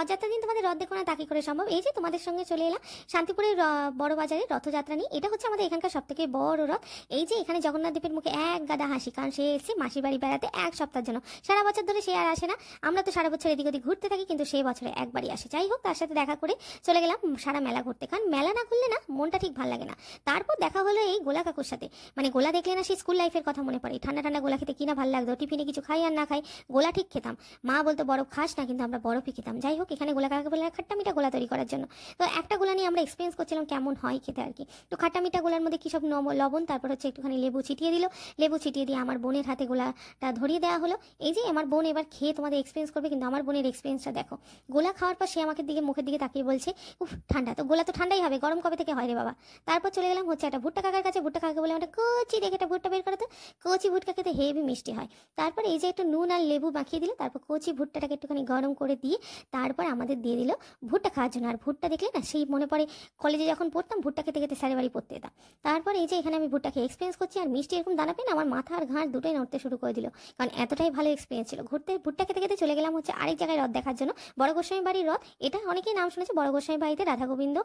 রথযাত্রার দিন তোমাদের রথ দেখো না তাকে করে সম্ভব এই যে তোমাদের সঙ্গে চলে এলাম শান্তিপুরের বড় বাজারে রথযাত্রা নিয়ে এটা হচ্ছে আমাদের এখানকার সব থেকে বড় রথ এই যে এখানে জগন্নাথ দেবের মুখে এক গাদা হাসি কারণ সে এসেছে মাসির বাড়ি বেড়াতে এক সপ্তাহের জন্য সারা বছর ধরে সে আর আসে না আমরা তো সারা বছর এদিক ওদিক ঘুরতে থাকি কিন্তু সে বছরে একবারই আসে যাই হোক তার সাথে দেখা করে চলে গেলাম সারা মেলা ঘুরতে কারণ মেলা না ঘুরলে না মনটা ঠিক ভালো লাগে না তারপর দেখা হলো এই গোলা কাকুর সাথে মানে গোলা দেখলে না সে স্কুল লাইফের কথা মনে পড়ে ঠান্ডা ঠান্ডা গোলা খেতে কিনা ভালো লাগতো টিফিনে কিছু খাই আর না খাই গোলা ঠিক খেতাম মা বলতো বরফ খাস না কিন্তু আমরা বরফই খেতাম যাই হোক হোক এখানে গোলা খাট্টা মিঠা গোলা তৈরি করার জন্য তো একটা গোলা নিয়ে আমরা এক্সপিরিয়েন্স করছিলাম কেমন হয় খেতে আর কি তো খাট্টামিটা গোলার মধ্যে কী সব লবণ তারপর হচ্ছে একটুখানি লেবু ছিটিয়ে দিল লেবু ছিটিয়ে দিয়ে আমার বোনের হাতে গোলাটা ধরিয়ে দেওয়া হলো এই যে আমার বোন এবার খেয়ে তোমাদের এক্সপিরিয়েন্স করবে কিন্তু আমার বোনের এক্সপিরিয়েন্সটা দেখো গোলা খাওয়ার পর সে আমাকে দিকে মুখের দিকে তাকিয়ে বলছে উফ ঠান্ডা তো গোলা তো ঠান্ডাই হবে গরম কবে থেকে হয় রে বাবা তারপর চলে গেলাম হচ্ছে একটা ভুট্টা কাকার কাছে ভুট্টা কাকা বলে একটা কচি দেখে একটা ভুট্টা বের করে তো কচি ভুট্টা খেতে হেভি মিষ্টি হয় তারপর এই যে একটু নুন আর লেবু মাখিয়ে দিলে তারপর কচি ভুট্টাটাকে একটুখানি গরম করে দিয়ে তারপর পর আমাদের দিয়ে দিল ভুট্টা খাওয়ার জন্য আর ভুট্টা দেখলে না সেই মনে পড়ে কলেজে যখন পড়তাম ভুট্টা খেতে খেতে স্যারের বাড়ি পড়তে যেতাম তারপরে এই যে এখানে আমি ভুট্টাকে এক্সপিরিয়েন্স করছি আর মিষ্টি এরকম দানা পেন আমার মাথা আর ঘাড় দুটোই নড়তে শুরু করে দিল কারণ এতটাই ভালো এক্সপিরিয়েন্স ছিল ঘুরতে ভুট্টা খেতে খেতে চলে গেলাম হচ্ছে আরেক জায়গায় রথ দেখার জন্য বড় গোস্বামী বাড়ির রথ এটা অনেকেই নাম শুনেছে বড় গোস্বামী বাড়িতে রাধা গোবিন্দ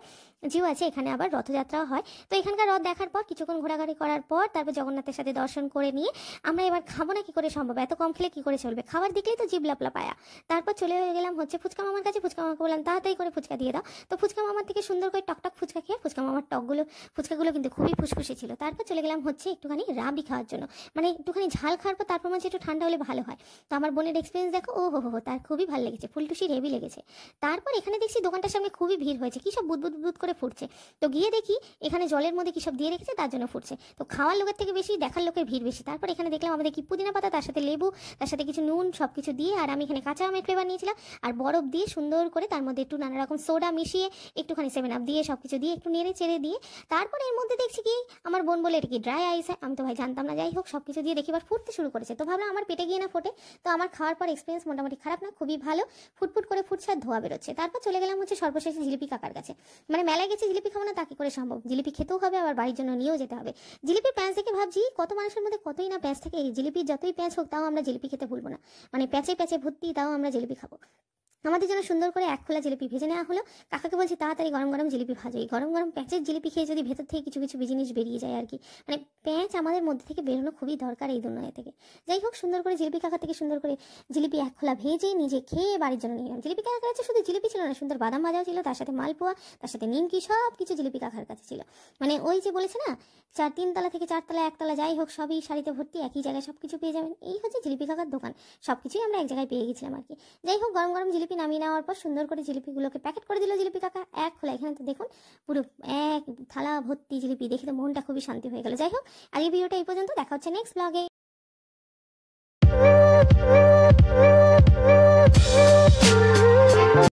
জিও আছে এখানে আবার রথযাত্রাও হয় তো এখানকার রথ দেখার পর কিছুক্ষণ ঘোরাঘুরি করার পর তারপর জগন্নাথের সাথে দর্শন করে নিয়ে আমরা এবার খাবো না কি করে সম্ভব এত কম খেলে কি করে চলবে খাবার দেখলেই তো জিভ লাপলা পায়া তারপর চলে গেলাম হচ্ছে ফুচকা মামার মামার কাছে ফুচকা মামাকে বললাম তাড়াতাড়ি করে ফুচকা দিয়ে দাও তো ফুচকা মামার থেকে সুন্দর করে টকটক ফুচকা খেয়ে ফুচকা মামার টকগুলো ফুচকাগুলো কিন্তু খুবই ফুসফুসে ছিল তারপর চলে গেলাম হচ্ছে একটুখানি রাবি খাওয়ার জন্য মানে একটুখানি ঝাল খাওয়ার পর তারপর মাঝে একটু ঠান্ডা হলে ভালো হয় তো আমার বোনের এক্সপিরিয়েন্স দেখো ও হো হো তার খুবই ভালো লেগেছে ফুলটুসি রেবি লেগেছে তারপর এখানে দেখছি দোকানটার সামনে খুবই ভিড় হয়েছে কী সব বুদবুদ বুদ করে ফুটছে তো গিয়ে দেখি এখানে জলের মধ্যে কী সব দিয়ে রেখেছে তার জন্য ফুটছে তো খাওয়ার লোকের থেকে বেশি দেখার লোকের ভিড় বেশি তারপর এখানে দেখলাম আমাদের কি পুদিনা পাতা তার সাথে লেবু তার সাথে কিছু নুন সব কিছু দিয়ে আর আমি এখানে কাঁচা আমের ফ্লেভার নিয়েছিলাম আর বরফ দিয়ে দিয়ে সুন্দর করে তার মধ্যে একটু নানা রকম সোডা মিশিয়ে একটুখানি সেভেন আপ দিয়ে সব কিছু দিয়ে একটু নেড়ে চেড়ে দিয়ে তারপরে এর মধ্যে দেখছি কি আমার বোন বলে এটা কি ড্রাই আইস হয় আমি তো ভাই জানতাম না যাই হোক সব কিছু দিয়ে দেখিবার ফুটতে শুরু করেছে তো ভাবলাম আমার পেটে গিয়ে না ফোটে তো আমার খাওয়ার পর এক্সপিরিয়েন্স মোটামুটি খারাপ না খুবই ভালো ফুটফুট করে ফুটছে আর ধোয়া বেরোচ্ছে তারপর চলে গেলাম হচ্ছে সর্বশেষ জিলিপি কাকার কাছে মানে মেলায় গেছে জিলিপি খাবো না তাকে করে সম্ভব জিলিপি খেতেও হবে আবার বাড়ির জন্য নিয়েও যেতে হবে জিলিপির প্যাঁচ দেখে ভাবছি কত মানুষের মধ্যে কতই না প্যাঁচ থাকে এই জিলিপির যতই প্যাঁচ হোক তাও আমরা জিলিপি খেতে ভুলবো না মানে প্যাঁচে প্যাঁচে ভর্তি তাও আমরা জিলিপি খাবো আমাদের জন্য সুন্দর করে এক খোলা জিলিপি ভেজে নেওয়া হলো কাকাকে বলছি তাড়াতাড়ি গরম গরম জিলিপি ভাজো এই গরম গরম প্যাঁচের জিলিপি খেয়ে যদি ভেতর থেকে কিছু কিছু জিনিস বেরিয়ে যায় আর কি মানে প্যাঁচ আমাদের মধ্যে থেকে বেরোনো খুবই দরকার এই দুনিয়া থেকে যাই হোক সুন্দর করে জিলিপি কাকা থেকে সুন্দর করে জিলিপি এক খোলা ভেজে নিজে খেয়ে বাড়ির জন্য নিয়ে গেলাম জিলিপি কাকার কাছে শুধু জিলিপি ছিল না সুন্দর বাদাম ভাজাও ছিল তার সাথে মালপোয়া তার সাথে নিমকি সব কিছু জিলিপি কাকার কাছে ছিল মানে ওই যে বলেছে না চার তিনতলা থেকে চারতলা একতলা যাই হোক সবই শাড়িতে ভর্তি একই জায়গায় সব কিছু পেয়ে যাবেন এই হচ্ছে জিলিপি কাকার দোকান সব কিছুই আমরা এক জায়গায় পেয়ে গেছিলাম আর কি যাই হোক গরম গরম জিলিপি জিলিপি নামিয়ে নেওয়ার পর সুন্দর করে জিলিপিগুলোকে প্যাকেট করে দিল জিলিপি কাকা এক খোলা এখানে তো দেখুন পুরো এক থালা ভর্তি জিলিপি দেখে তো মনটা খুবই শান্তি হয়ে গেল যাই হোক আজকে ভিডিওটা এই পর্যন্ত দেখা হচ্ছে নেক্সট ব্লগে